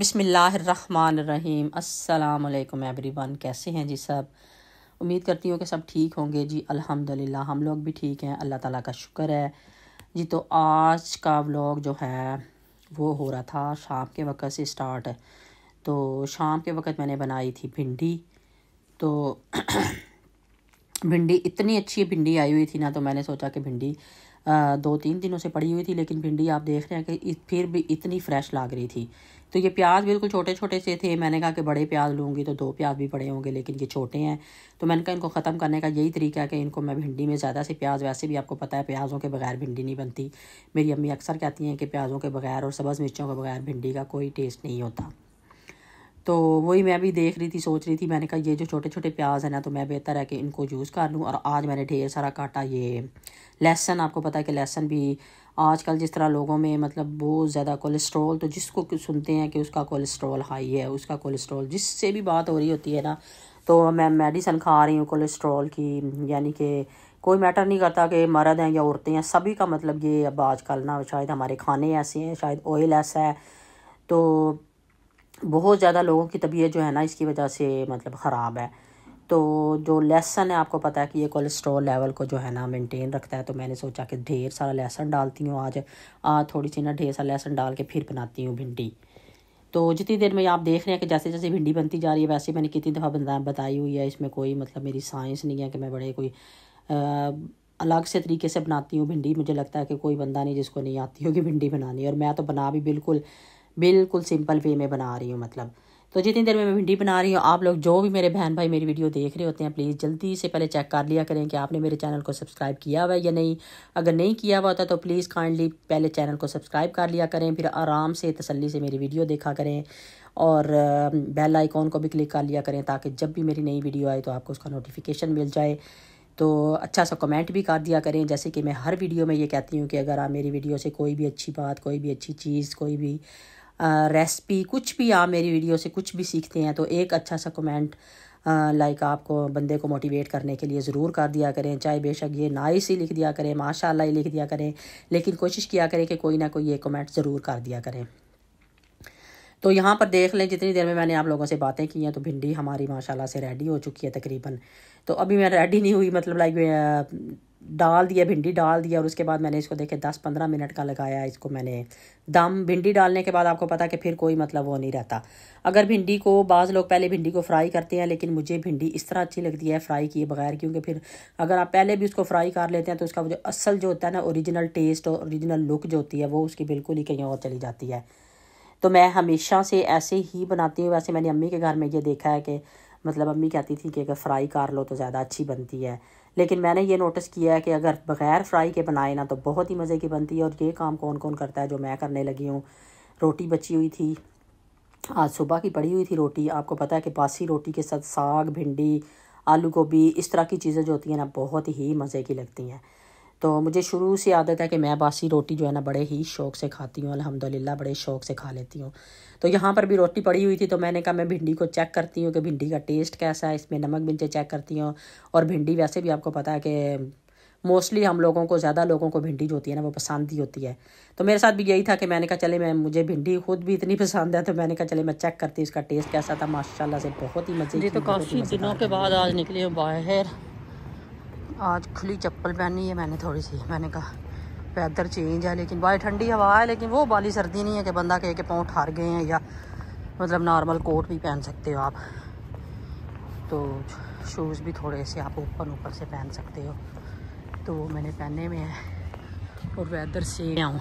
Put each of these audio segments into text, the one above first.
बिसमीम् अल्लाम एवरीवन कैसे हैं जी सब उम्मीद करती हूँ कि सब ठीक होंगे जी अल्हम्दुलिल्लाह हम लोग भी ठीक हैं अल्लाह ताला का शुक्र है जी तो आज का व्लॉग जो है वो हो रहा था शाम के वक्त से स्टार्ट तो शाम के वक्त मैंने बनाई थी भिंडी तो भिंडी इतनी अच्छी भिंडी आई हुई थी ना तो मैंने सोचा कि भिंडी दो तीन दिनों से पड़ी हुई थी लेकिन भिंडी आप देख रहे हैं कि फिर भी इतनी फ्रेश लग रही थी तो ये प्याज बिल्कुल छोटे छोटे से थे मैंने कहा कि बड़े प्याज लूँगी तो दो प्याज भी बड़े होंगे लेकिन ये छोटे हैं तो मैंने कहा इनको ख़त्म करने का यही तरीका है कि इनको मैं भिंडी में ज़्यादा से प्याज वैसे भी आपको पता है प्याज़ों के बगैर भिंडी नहीं बनती मेरी अम्मी अक्सर कहती हैं कि प्याज़ों के बगैर और सब्ज़ मिर्चों के बगैर भिंडी का कोई टेस्ट नहीं होता तो वही मैं भी देख रही थी सोच रही थी मैंने कहा ये जो छोटे छोटे प्याज है ना तो मैं बेहतर है कि इनको यूज़ कर लूँ और आज मैंने ढेर सारा काटा ये लहसन आपको पता है कि लहसन भी आजकल जिस तरह लोगों में मतलब बहुत ज़्यादा कोलेस्ट्रॉल तो जिसको सुनते हैं कि उसका कोलेस्ट्रॉल हाई है उसका कोलेस्ट्रॉल जिससे भी बात हो रही होती है ना तो मैं मेडिसन खा रही हूँ कोलेस्ट्रॉल की यानी कि कोई मैटर नहीं करता कि मर्द हैं या औरतें हैं सभी का मतलब ये अब आजकल ना शायद हमारे खाने ऐसे हैं शायद ऑयल ऐसा है तो बहुत ज़्यादा लोगों की तबीयत जो है ना इसकी वजह से मतलब ख़राब है तो जो लहसन है आपको पता है कि ये कोलेस्ट्रॉल लेवल को जो है ना मेंटेन रखता है तो मैंने सोचा कि ढेर सारा लहसन डालती हूँ आज आज थोड़ी सी ना ढेर सारा लहसन डाल के फिर बनाती हूँ भिंडी तो जितनी देर में आप देख रहे हैं कि जैसे जैसे भिंडी बनती जा रही है वैसे मैंने कितनी दफ़ा बताई हुई है इसमें कोई मतलब मेरी साइंस नहीं है कि मैं बड़े कोई अलग से तरीके से बनाती हूँ भिंडी मुझे लगता है कि कोई बंदा नहीं जिसको नहीं आती होगी भिंडी बनानी और मैं तो बना भी बिल्कुल बिल्कुल सिंपल वे में बना रही हूँ मतलब तो जितनी देर में मैं भिंडी बना रही हूँ आप लोग जो भी मेरे बहन भाई मेरी वीडियो देख रहे होते हैं प्लीज़ जल्दी से पहले चेक कर लिया करें कि आपने मेरे चैनल को सब्सक्राइब किया हुआ है या नहीं अगर नहीं किया हुआ होता तो प्लीज़ काइंडली पहले चैनल को सब्सक्राइब कर लिया करें फिर आराम से तसली से मेरी वीडियो देखा करें और बेल आइकॉन को भी क्लिक कर लिया करें ताकि जब भी मेरी नई वीडियो आए तो आपको उसका नोटिफिकेशन मिल जाए तो अच्छा सा कमेंट भी कर दिया करें जैसे कि मैं हर वीडियो में ये कहती हूँ कि अगर आप मेरी वीडियो से कोई भी अच्छी बात कोई भी अच्छी चीज़ कोई भी रेसिपी कुछ भी आप मेरी वीडियो से कुछ भी सीखते हैं तो एक अच्छा सा कमेंट लाइक आपको बंदे को मोटिवेट करने के लिए ज़रूर कर दिया करें चाहे बेशक ये नाइस ही लिख दिया करें माशाल्लाह ही लिख दिया करें लेकिन कोशिश किया करें कि कोई ना कोई ये कमेंट ज़रूर कर दिया करें तो यहाँ पर देख लें जितनी देर में मैंने आप लोगों से बातें की हैं तो भिंडी हमारी माशाल्लाह से रेडी हो चुकी है तकरीबन तो अभी मैं रेडी नहीं हुई मतलब लाइक डाल दिया भिंडी डाल दिया और उसके बाद मैंने इसको देखे दस पंद्रह मिनट का लगाया इसको मैंने दम भिंडी डालने के बाद आपको पता कि फिर कोई मतलब वो नहीं रहता अगर भिंडी को बाज़ लोग पहले भिंडी को फ्राई करते हैं लेकिन मुझे भिंडी इस तरह अच्छी लगती है फ्राई किए बगैर क्योंकि फिर अगर आप पहले भी उसको फ्राई कर लेते हैं तो उसका जो असल जो होता है ना औरिजिनल टेस्ट और ओरिजिनल लुक जो होती है वो उसकी बिल्कुल ही कहीं और चली जाती है तो मैं हमेशा से ऐसे ही बनाती हूँ वैसे मैंने अम्मी के घर में ये देखा है कि मतलब अम्मी कहती थी कि अगर फ्राई कर लो तो ज़्यादा अच्छी बनती है लेकिन मैंने ये नोटिस किया है कि अगर बग़ैर फ्राई के बनाए ना तो बहुत ही मज़े की बनती है और ये काम कौन कौन करता है जो मैं करने लगी हूँ रोटी बची हुई थी आज सुबह की पड़ी हुई थी रोटी आपको पता है कि बासी रोटी के साथ साग भिंडी आलू गोभी इस तरह की चीज़ें जो होती हैं ना बहुत ही मज़े की लगती हैं तो मुझे शुरू से आदत है कि मैं बासी रोटी जो है ना बड़े ही शौक़ से खाती हूँ अलहमदिल्ला बड़े शौक़ से खा लेती हूँ तो यहाँ पर भी रोटी पड़ी हुई थी तो मैंने कहा मैं भिंडी को चेक करती हूँ कि भिंडी का टेस्ट कैसा है इसमें नमक मिर्च चेक करती हूँ और भिंडी वैसे भी आपको पता है कि मोस्टली हम लोगों को ज़्यादा लोगों को भिंडी जो होती है ना वो पसंद ही होती है तो मेरे साथ भी यही था कि मैंने कहा चले मैं मुझे भिंडी खुद भी इतनी पसंद है तो मैंने कहा चले मैं चेक करती हूँ इसका टेस्ट कैसा था माशाल्लाह से बहुत ही मज़े तो काफ़ी दिनों के बाद आज निकले बाहर आज खुली चप्पल पहनी है मैंने थोड़ी सी मैंने कहा वैदर चेंज है लेकिन बाई ठंडी हवा है लेकिन वो बाली सर्दी नहीं है कि बंदा कहे के पाँव ठार गए हैं या मतलब नॉर्मल कोट भी पहन सकते हो आप तो शूज़ भी थोड़े से आप ऊपर ऊपर से पहन सकते हो तो वो मैंने पहने में है और वैदर से आऊँ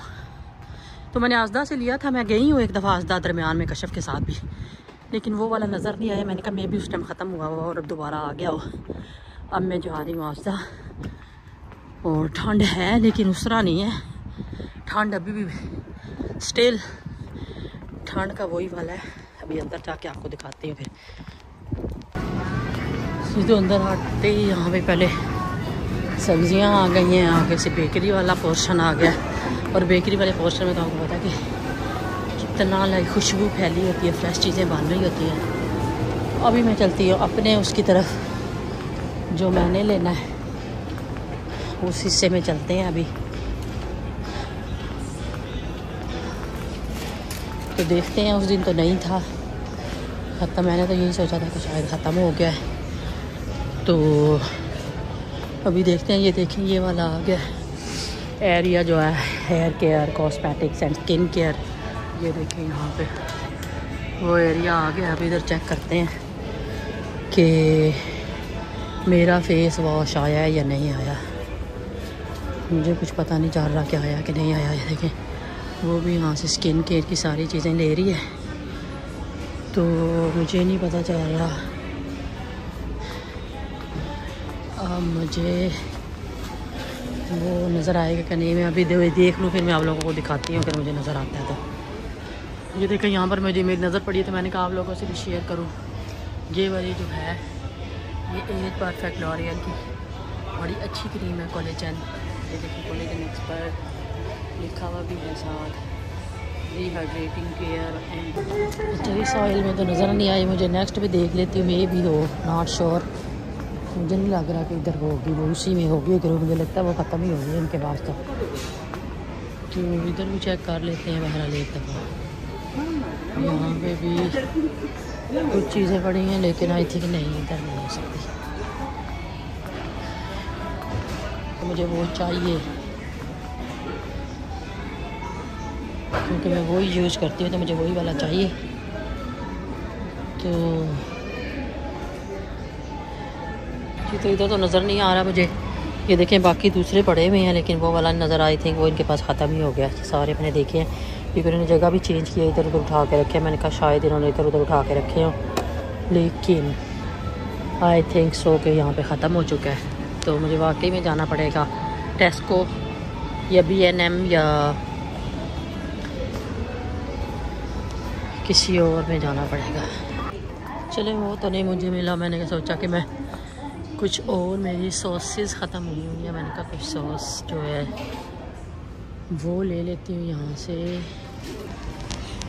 तो मैंने आजदा से लिया था मैं गई हूँ एक दफ़ा आजदा दरमियान में कश्यप के साथ भी लेकिन वो वाला नज़र नहीं आया मैंने कहा मे भी उस टाइम ख़त्म हुआ हुआ और अब दोबारा आ गया हो अब मैं जा रही हूँ आस्ता तो। और ठंड है लेकिन उस तरह नहीं है ठंड अभी भी स्टिल ठंड का वही वाला है अभी अंदर जाके आपको दिखाती हूँ फिर सीधे अंदर आते ही यहाँ पे पहले सब्जियाँ आ गई हैं आगे से बेकरी वाला पोर्शन आ गया और बेकरी वाले पोर्शन में तो आपको पता कि कितना लाइक खुशबू फैली होती है फ्रेश चीज़ें बन रही होती हैं अभी मैं चलती हूँ अपने उसकी तरफ जो मैंने लेना है उस हिस्से में चलते हैं अभी तो देखते हैं उस दिन तो नहीं था खत्म मैंने तो यही सोचा था कि शायद ख़त्म हो गया है तो अभी देखते हैं ये देखें ये वाला आ गया एरिया जो है hair care cosmetics and skin care ये देखें यहाँ पे वो एरिया आ गया अभी इधर चेक करते हैं कि मेरा फेस वॉश आया है या नहीं आया मुझे कुछ पता नहीं चल रहा क्या आया कि नहीं आया देखें वो भी यहाँ से स्किन केयर की सारी चीज़ें ले रही है तो मुझे नहीं पता चल रहा अब मुझे वो नज़र आएगा कि नहीं मैं अभी देख लूँ फिर मैं आप लोगों को दिखाती हूँ अगर मुझे नज़र आता है तो ये देखें यहाँ पर मुझे मेरी नज़र पड़ी है तो मैंने कहा आप लोगों से भी शेयर करूँ ये वाली जो है ये एज परफेक्ट लॉरियल की बड़ी अच्छी क्रीम है कोलेजन ये देखिए कोलेजन एक्सपर्ट लिखा हुआ भी है साथ रिहाइड्रेटिंग केयर एंड अच्छा इस ऑयल में तो नज़र नहीं आई मुझे नेक्स्ट भी देख लेती हूँ मे भी हो नॉट श्योर मुझे नहीं लग रहा कि इधर होगी वो उसी में होगी अगर मुझे लगता है वो ख़त्म ही होगी इनके पास तो इधर भी चेक कर लेते हैं बहरा लेते हैं तो। यहाँ पे भी कुछ चीज़ें पड़ी हैं लेकिन आई थिंक नहीं इधर नहीं हो सकती तो मुझे वो चाहिए क्योंकि मैं वही यूज़ करती हूँ तो मुझे वही वाला चाहिए तो जी तो इधर तो नज़र नहीं आ रहा मुझे ये देखें बाकी दूसरे पड़े हुए हैं लेकिन वो वाला नज़र आई थिंक वो इनके पास ख़त्म ही हो गया सारे मैंने देखे हैं क्योंकि इन्होंने जगह भी चेंज किया इधर उधर उठा के रखे मैंने कहा शायद इन्होंने इधर उधर उठा के रखे हों लेकिन आई थिंक सो के यहाँ पे ख़त्म हो चुका है तो मुझे वाकई में जाना पड़ेगा टेस्को या बी एन एम या किसी और में जाना पड़ेगा चले वो तो नहीं मुझे मिला मैंने सोचा कि मैं कुछ और मेरी सॉसेस ख़त्म हुई हुई है मैंने कहा कुछ सॉस जो है वो ले लेती हूँ यहाँ से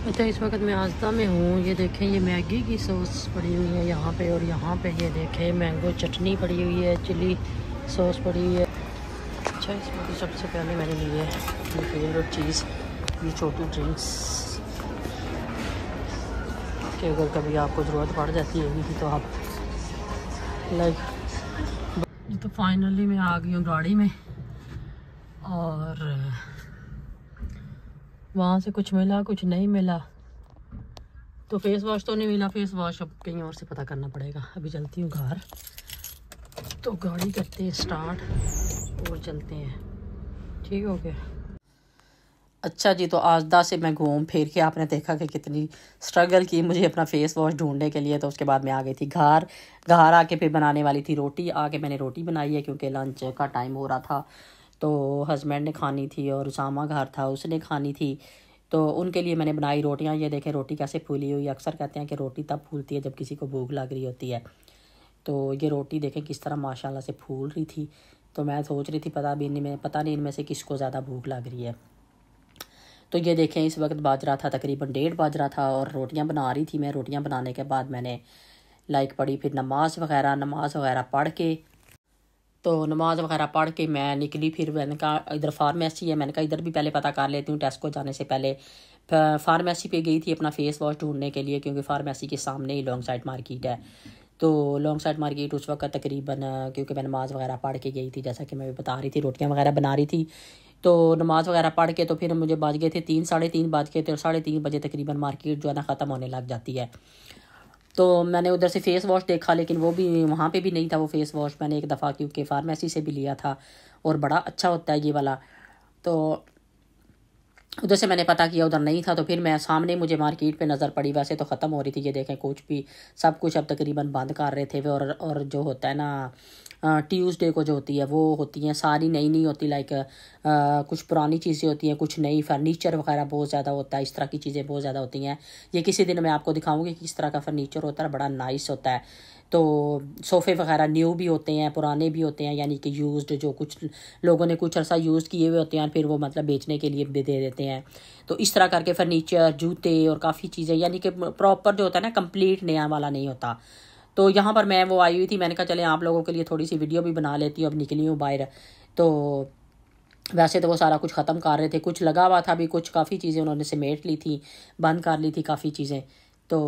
अच्छा इस वक्त मैं आस्था में हूँ ये देखें ये मैगी की सॉस पड़ी हुई है यहाँ पे और यहाँ पे ये देखें मैंगो चटनी पड़ी हुई है चिली सॉस पड़ी हुई है अच्छा इस वक्त सबसे पहले मैंने ली है ये फेवरेट चीज़ ये छोटी ड्रिंक्स कि अगर कभी आपको ज़रूरत पड़ जाती है तो आप लाइक तो फाइनली मैं आ गई हूँ गाड़ी में और वहाँ से कुछ मिला कुछ नहीं मिला तो फेस वॉश तो नहीं मिला फेस वॉश अब कहीं और से पता करना पड़ेगा अभी चलती हूँ घर तो गाड़ी करते हैं स्टार्ट और चलते हैं ठीक हो गया अच्छा जी तो आजदा से मैं घूम फिर के आपने देखा कि कितनी स्ट्रगल की मुझे अपना फेस वॉश ढूंढने के लिए तो उसके बाद मैं आ गई थी घर घर आके फिर बनाने वाली थी रोटी आके मैंने रोटी बनाई है क्योंकि लंच का टाइम हो रहा था तो हस्बैंड ने खानी थी और उसामा घर था उसने खानी थी तो उनके लिए मैंने बनाई रोटियां ये देखें रोटी कैसे फूली हुई अक्सर कहते हैं कि रोटी तब फूलती है जब किसी को भूख लग रही होती है तो ये रोटी देखें किस तरह माशाल्लाह से फूल रही थी तो मैं सोच रही थी पता भी इनमें पता नहीं इनमें से किसको ज़्यादा भूख लग रही है तो ये देखें इस वक्त बाजरा था तकरीबन डेढ़ बाजरा था और रोटियां बना रही थी मैं रोटियां बनाने के बाद मैंने लाइक पढ़ी फिर नमाज वगैरह नमाज वगैरह पढ़ के तो नमाज़ वगैरह पढ़ के मैं निकली फिर मैंने कहा इधर फार्मेसी है मैंने कहा इधर भी पहले पता कर लेती हूँ टेस्ट को जाने से पहले फार्मेसी पे गई थी अपना फेस वॉश ढूंढने के लिए क्योंकि फार्मेसी के सामने ही लॉन्ग साइड मार्केट है तो लॉन्ग साइड मार्केट उस वक्त तकरीबन क्योंकि मैं नमाज़ वगैरह पढ़ के गई थी जैसा कि मैं बता रही थी रोटियाँ वगैरह बना रही थी तो नमाज़ वगैरह पढ़ के तो फिर मुझे बज गए थे तीन साढ़े तीन बज गए थे और साढ़े तीन बजे तकरीबन मार्केट जो है ना ख़त्म होने लग जाती है तो मैंने उधर से फ़ेस वॉश देखा लेकिन वो भी वहाँ पे भी नहीं था वो फ़ेस वॉश मैंने एक दफ़ा क्योंकि फार्मेसी से भी लिया था और बड़ा अच्छा होता है ये वाला तो उधर से मैंने पता किया उधर नहीं था तो फिर मैं सामने मुझे मार्केट पे नज़र पड़ी वैसे तो ख़त्म हो रही थी ये देखें कुछ भी सब कुछ अब तकरीबन बंद कर रहे थे वे और और जो होता है ना ट्यूसडे को जो होती है वो होती हैं सारी नई नई होती लाइक कुछ पुरानी चीज़ें होती हैं कुछ नई फर्नीचर वगैरह बहुत ज़्यादा होता है इस तरह की चीज़ें बहुत ज़्यादा होती हैं ये किसी दिन मैं आपको दिखाऊँगी कि किस तरह का फर्नीचर होता है बड़ा नाइस होता है तो सोफ़े वगैरह न्यू भी होते हैं पुराने भी होते हैं यानी कि यूज्ड जो कुछ लोगों ने कुछ अर्सा यूज़ किए हुए होते हैं फिर वो मतलब बेचने के लिए भी दे देते हैं तो इस तरह करके फर्नीचर जूते और काफ़ी चीज़ें यानी कि प्रॉपर जो होता है ना कंप्लीट नया वाला नहीं होता तो यहाँ पर मैं वो आई हुई थी मैंने कहा चले आप लोगों के लिए थोड़ी सी वीडियो भी बना लेती हूँ अब निकली हूँ बाहर तो वैसे तो वो सारा कुछ ख़त्म कर रहे थे कुछ लगा हुआ था भी कुछ काफ़ी चीज़ें उन्होंने समेट ली थी बंद कर ली थी काफ़ी चीज़ें तो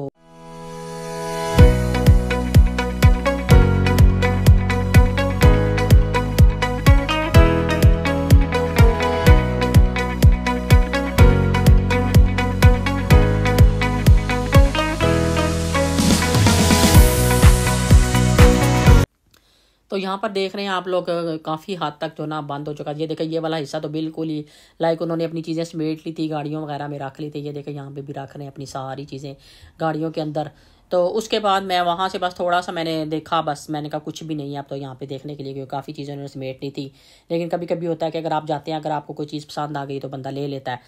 तो यहाँ पर देख रहे हैं आप लोग काफ़ी हद तक जो ना बंद हो चुका है ये देखें ये वाला हिस्सा तो बिल्कुल ही लाइक उन्होंने अपनी चीज़ें समेट ली थी गाड़ियों वगैरह में रख ली थी ये देखें यहाँ पर भी रख रहे हैं अपनी सारी चीज़ें गाड़ियों के अंदर तो उसके बाद मैं वहाँ से बस थोड़ा सा मैंने देखा बस मैंने कहा कुछ भी नहीं है अब तो यहाँ पे देखने के लिए क्योंकि काफ़ी चीज़ें उन्होंने समेट ली थी लेकिन कभी कभी होता है कि अगर आप जाते हैं अगर आपको कोई चीज़ पसंद आ गई तो बंदा ले लेता है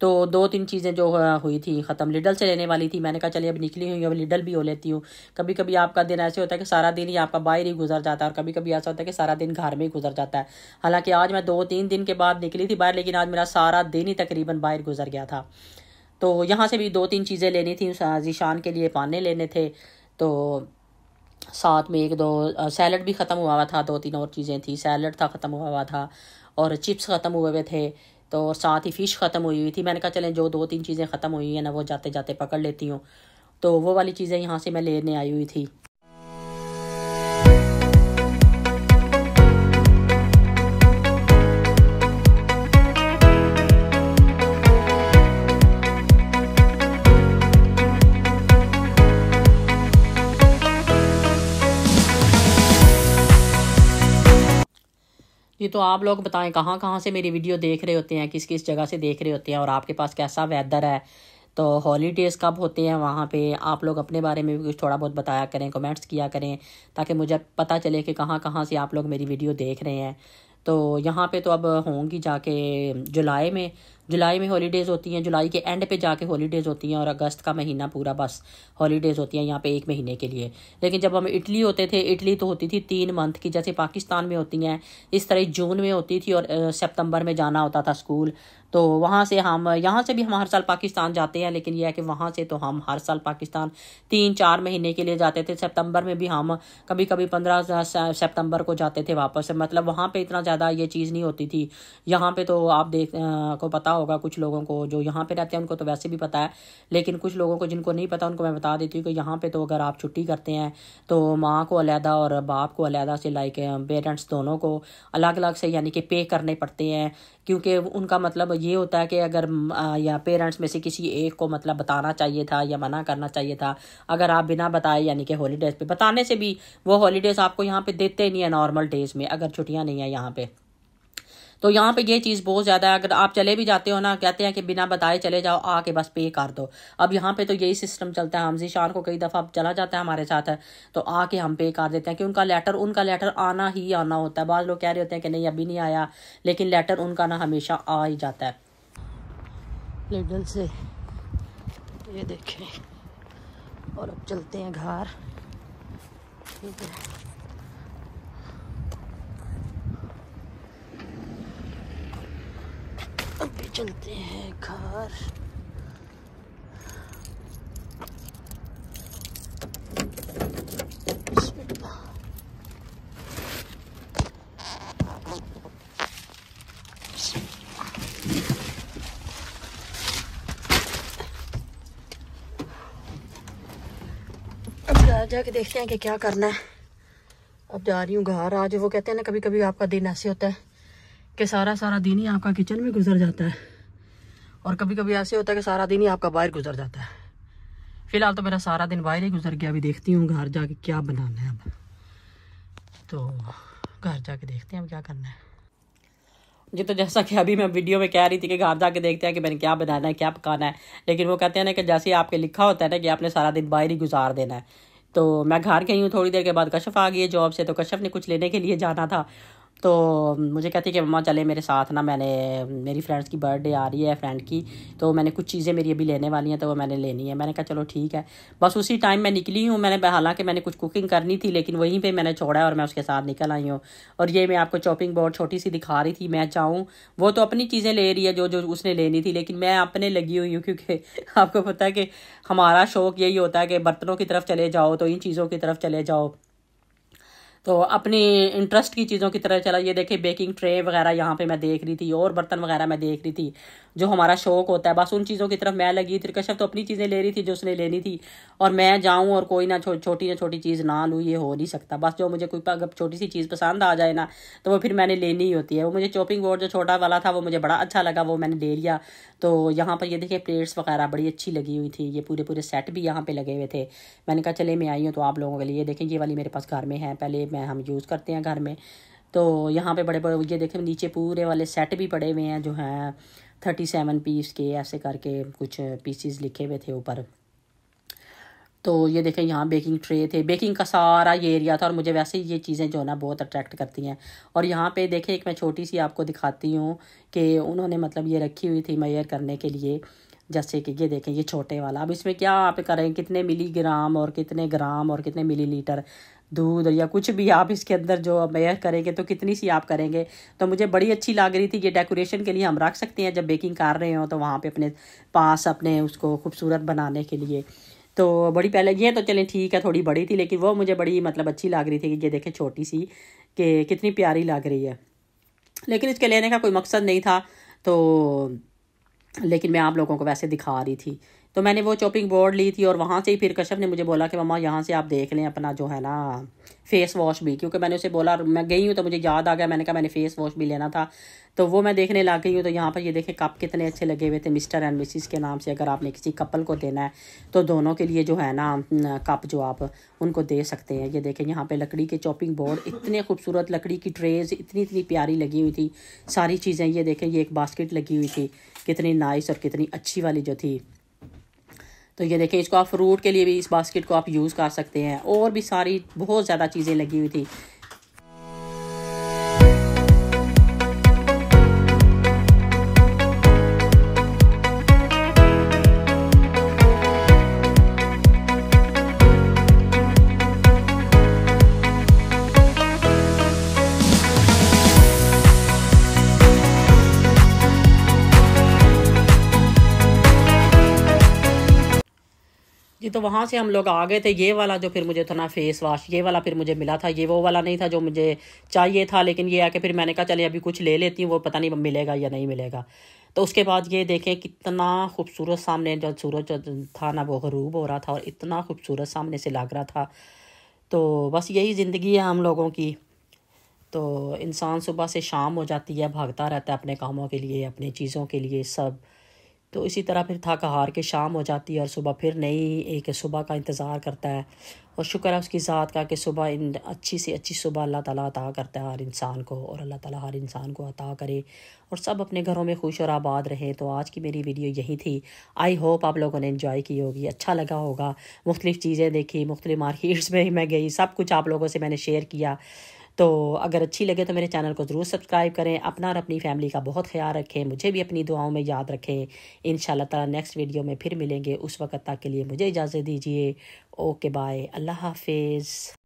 तो दो तीन चीज़ें जो हुई थी ख़त्म लिडल से लेने वाली थी मैंने कहा चलिए अब निकली हुई अब लिडल भी हो लेती हूँ कभी कभी आपका दिन ऐसे होता है कि सारा दिन ही आपका बाहर ही गुजर जाता है और कभी कभी ऐसा होता है कि सारा दिन घर में ही गुजर जाता है हालांकि आज मैं दो तीन दिन के बाद निकली थी बाहर लेकिन आज मेरा सारा दिन ही तकरीबन बाहर गुजर गया था तो यहाँ से भी दो तीन चीज़ें लेनी थी जीशान के लिए पाने लेने थे तो साथ में एक दो सैलड भी ख़त्म हुआ हुआ था दो तीन और चीज़ें थी सैलड था ख़त्म हुआ हुआ था और चिप्स ख़त्म हुए हुए थे तो साथ ही फ़िश ख़त्म हुई हुई थी मैंने कहा चलें जो दो तीन चीज़ें ख़त्म हुई हैं ना वो जाते जाते पकड़ लेती हूँ तो वो वाली चीज़ें यहाँ से मैं लेने आई हुई थी जी तो आप लोग बताएं कहाँ कहाँ से मेरी वीडियो देख रहे होते हैं किस किस जगह से देख रहे होते हैं और आपके पास कैसा वेदर है तो हॉलीडेज़ कब होते हैं वहाँ पे आप लोग अपने बारे में भी कुछ थोड़ा बहुत बताया करें कमेंट्स किया करें ताकि मुझे पता चले कि कहाँ कहाँ से आप लोग मेरी वीडियो देख रहे हैं तो यहाँ पे तो अब होंगी जाके जुलाई में जुलाई में हॉलीडेज़ होती हैं जुलाई के एंड पे जाके हॉलीडेज़ होती हैं और अगस्त का महीना पूरा बस हॉलीडेज़ होती हैं यहाँ पे एक महीने के लिए लेकिन जब हम इटली होते थे इटली तो होती थी तीन मंथ की जैसे पाकिस्तान में होती हैं इस तरह जून में होती थी और सितंबर में जाना होता था स्कूल तो वहाँ से हम यहाँ से भी हम हर साल पाकिस्तान जाते हैं लेकिन यह है कि वहाँ से तो हम हर साल पाकिस्तान तीन चार महीने के लिए जाते थे सितंबर में भी हम कभी कभी पंद्रह सितंबर को जाते थे वापस मतलब वहाँ पे इतना ज़्यादा ये चीज़ नहीं होती थी यहाँ पे तो आप देख को पता होगा कुछ लोगों को जो यहाँ पे रहते हैं उनको तो वैसे भी पता है लेकिन कुछ लोगों को जिनको नहीं पता उनको मैं बता देती हूँ कि यहाँ पे तो अगर आप छुट्टी करते हैं तो माँ को अलहदा और बाप को अलहदा से लाइक पेरेंट्स दोनों को अलग अलग से यानी कि पे करने पड़ते हैं क्योंकि उनका मतलब ये होता है कि अगर या पेरेंट्स में से किसी एक को मतलब बताना चाहिए था या मना करना चाहिए था अगर आप बिना बताए यानी कि हॉलीडेज़ पे बताने से भी वो हॉलीडेज़ आपको यहाँ पे देते नहीं है नॉर्मल डेज़ में अगर छुट्टियाँ नहीं है यहाँ पे तो यहाँ पे ये चीज़ बहुत ज़्यादा है अगर आप चले भी जाते हो ना कहते हैं कि बिना बताए चले जाओ आके बस पे कर दो अब यहाँ पे तो यही सिस्टम चलता है हमजी शान को कई दफ़ा चला जाता है हमारे साथ है तो आके हम पे कर देते हैं कि उनका लेटर उनका लेटर आना ही आना होता है बाद लोग कह रहे होते हैं कि नहीं अभी नहीं आया लेकिन लेटर उनका ना हमेशा आ ही जाता है लिडल से ये देखें और अब चलते हैं घर ठीक है चलते हैं घर जाके देखते हैं कि क्या करना है अब जा रही हूँ घर आज वो कहते हैं ना कभी कभी आपका दिन ऐसे होता है कि सारा सारा दिन ही आपका किचन में गुजर जाता है और कभी कभी ऐसे होता है कि सारा दिन ही आपका बाहर गुजर जाता है फ़िलहाल तो मेरा सारा दिन बाहर ही गुजर गया अभी देखती हूँ घर जाके क्या बनाना है अब तो घर जाके देखते हैं अब क्या करना है जी तो जैसा कि अभी मैं वीडियो में कह रही थी कि घर जाके देखते हैं कि मैंने क्या बनाना है क्या पकाना है लेकिन वो कहते हैं ना कि जैसे आपके लिखा होता है ना कि आपने सारा दिन बाहर ही गुजार देना है तो मैं घर गई हूँ थोड़ी देर के बाद कश्यप आ गई है जॉब से तो कश्यप ने कुछ लेने के लिए जाना था तो मुझे कहती कि मम्मा चले मेरे साथ ना मैंने मेरी फ्रेंड्स की बर्थडे आ रही है फ्रेंड की तो मैंने कुछ चीज़ें मेरी अभी लेने वाली हैं तो वो मैंने लेनी है मैंने कहा चलो ठीक है बस उसी टाइम मैं निकली हूँ मैंने हालांकि मैंने कुछ कुकिंग करनी थी लेकिन वहीं पर मैंने छोड़ा और मैं उसके साथ निकल आई हूँ और ये मैं आपको चॉपिंग बोर्ड छोटी सी दिखा रही थी मैं चाहूँ वो तो अपनी चीज़ें ले रही है जो जो उसने लेनी थी लेकिन मैं अपने लगी हुई हूँ क्योंकि आपको पता है कि हमारा शौक़ यही होता है कि बर्तनों की तरफ चले जाओ तो इन चीज़ों की तरफ चले जाओ तो अपनी इंटरेस्ट की चीज़ों की तरह चला ये देखिए बेकिंग ट्रे वगैरह यहाँ पे मैं देख रही थी और बर्तन वगैरह मैं देख रही थी जो हमारा शौक होता है बस उन चीज़ों की तरफ मैं लगी कश्यप तो अपनी चीज़ें ले रही थी जो उसने लेनी थी और मैं जाऊँ और कोई ना छो, छोटी ना छोटी चीज़ ना लूँ ये हो नहीं सकता बस जो मुझे कोई अगर छोटी सी चीज़ पसंद आ जाए ना तो वो फिर मैंने लेनी ही होती है वो मुझे चॉपिंग बोर्ड जो छोटा वाला था वो मुझे बड़ा अच्छा लगा वो मैंने ले लिया तो यहाँ पर ये देखिए प्लेट्स वगैरह बड़ी अच्छी लगी हुई थी ये पूरे पूरे सेट भी यहाँ पर लगे हुए थे मैंने कहा चले मैं आई हूँ तो आप लोगों के लिए देखें ये वाली मेरे पास घर में है पहले मैं हम यूज़ करते हैं घर में तो यहाँ पे बड़े बड़े ये देखें नीचे पूरे वाले सेट भी पड़े हुए हैं जो हैं थर्टी सेवन पीस के ऐसे करके कुछ पीसीस लिखे हुए थे ऊपर तो ये देखें यहाँ बेकिंग ट्रे थे बेकिंग का सारा ये एरिया था और मुझे वैसे ही ये चीज़ें जो है ना बहुत अट्रैक्ट करती हैं और यहाँ पे देखें एक मैं छोटी सी आपको दिखाती हूँ कि उन्होंने मतलब ये रखी हुई थी मैयर करने के लिए जैसे कि ये देखें ये छोटे वाला अब इसमें क्या आप करें कितने मिलीग्राम और कितने ग्राम और कितने मिलीलीटर दूध या कुछ भी आप इसके अंदर जो मेयर करेंगे तो कितनी सी आप करेंगे तो मुझे बड़ी अच्छी लग रही थी ये डेकोरेशन के लिए हम रख सकते हैं जब बेकिंग कर रहे हो तो वहाँ पे अपने पास अपने उसको खूबसूरत बनाने के लिए तो बड़ी पहले ये तो चलें ठीक है थोड़ी बड़ी थी लेकिन वो मुझे बड़ी मतलब अच्छी लग रही थी कि ये देखें छोटी सी कि कितनी प्यारी लग रही है लेकिन इसके लेने का कोई मकसद नहीं था तो लेकिन मैं आप लोगों को वैसे दिखा रही थी तो मैंने वो चॉपिंग बोर्ड ली थी और वहाँ से ही फिर कश्यप ने मुझे बोला कि मम्मा यहाँ से आप देख लें अपना जो है ना फेस वॉश भी क्योंकि मैंने उसे बोला मैं गई हूँ तो मुझे याद आ गया मैंने कहा मैंने फेस वॉश भी लेना था तो वो मैं देखने ला गई हूँ तो यहाँ पर ये देखें कप कितने अच्छे लगे हुए थे मिस्टर एंड मिसिस के नाम से अगर आपने किसी कपल को देना है तो दोनों के लिए जो है ना कप जो आप उनको दे सकते हैं ये देखें यहाँ पे लकड़ी के चॉपिंग बोर्ड इतने खूबसूरत लकड़ी की ट्रेज इतनी इतनी प्यारी लगी हुई थी सारी चीज़ें ये देखें ये एक बास्केट लगी हुई थी कितनी नाइस और कितनी अच्छी वाली जो थी तो ये देखें इसको आप फ्रूट के लिए भी इस बास्केट को आप यूज़ कर सकते हैं और भी सारी बहुत ज़्यादा चीज़ें लगी हुई थी तो वहाँ से हम लोग आ गए थे ये वाला जो फिर मुझे था ना फेस वाश ये वाला फिर मुझे मिला था ये वो वाला नहीं था जो मुझे चाहिए था लेकिन ये आके फिर मैंने कहा चले अभी कुछ ले लेती हूँ वो पता नहीं मिलेगा या नहीं मिलेगा तो उसके बाद ये देखें कितना खूबसूरत सामने जो सूरज था ना वो गरूब हो रहा था और इतना खूबसूरत सामने से लग रहा था तो बस यही ज़िंदगी है हम लोगों की तो इंसान सुबह से शाम हो जाती है भागता रहता है अपने कामों के लिए अपनी चीज़ों के लिए सब तो इसी तरह फिर थक हार के शाम हो जाती है और सुबह फिर नई एक सुबह का इंतज़ार करता है और शुक्र है उसकी ज़ात का कि सुबह इन अच्छी से अच्छी सुबह अल्लाह ताला अता करता है हर इंसान को और अल्लाह ताला हर इंसान को अता करे और सब अपने घरों में खुश और आबाद रहें तो आज की मेरी वीडियो यही थी आई होप आप लोगों ने इन्जॉय की होगी अच्छा लगा होगा मुख्तलिफ़ चीज़ें देखी मुख्तलि मार्केट्स में मैं गई सब कुछ आप लोगों से मैंने शेयर किया तो अगर अच्छी लगे तो मेरे चैनल को ज़रूर सब्सक्राइब करें अपना और अपनी फैमिली का बहुत ख्याल रखें मुझे भी अपनी दुआओं में याद रखें इन ताला नेक्स्ट वीडियो में फिर मिलेंगे उस वक्त तक के लिए मुझे इजाज़त दीजिए ओके बाय अल्लाह हाफिज़